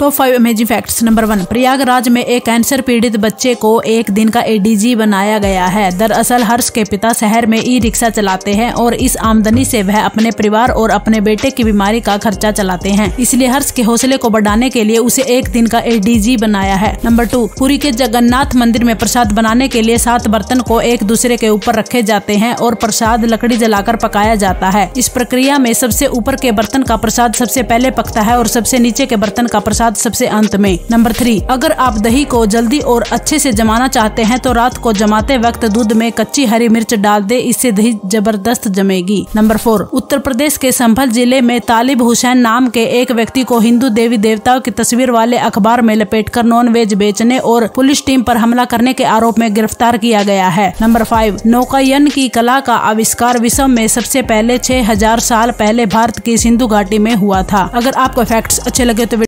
top five amazing facts number one Prayagraj में एक cancer पीड़ित बच्चे को एक दिन का एडीजी बनाया गया है दरअसल हर्ष के पिता शहर में ई रिक्शा चलाते हैं और इस आमदनी से वह अपने परिवार और अपने बेटे की बीमारी का खर्चा चलाते हैं इसलिए हर्ष के हौसले को बढ़ाने के लिए उसे एक दिन का एडीजी बनाया है नंबर टू पुरी के जगन्नाथ मंदिर में प्रसाद बनाने के लिए सात बर्तन को एक दूसरे के ऊपर रखे जाते हैं और प्रसाद लकड़ी जलाकर पकाया जाता है इस प्रक्रिया में सबसे ऊपर के बर्तन का प्रसाद सबसे पहले पकता है और सबसे नीचे के बर्तन का प्रसाद साथ सबसे अंत में नंबर थ्री अगर आप दही को जल्दी और अच्छे से जमाना चाहते हैं तो रात को जमाते वक्त दूध में कच्ची हरी मिर्च डाल दे इससे दही जबरदस्त जमेगी नंबर फोर उत्तर प्रदेश के संभल जिले में तालिब हुसैन नाम के एक व्यक्ति को हिंदू देवी देवताओं की तस्वीर वाले अखबार में नॉन वेज बेचने और पुलिस टीम पर हमला करने के आरोप में गिरफ्तार किया गया है नंबर फाइव नौकायन की कला का आविष्कार विश्व में सबसे पहले छह हजार साल पहले भारत की सिंधु घाटी में हुआ था अगर आपको फैक्ट्स अच्छे लगे तो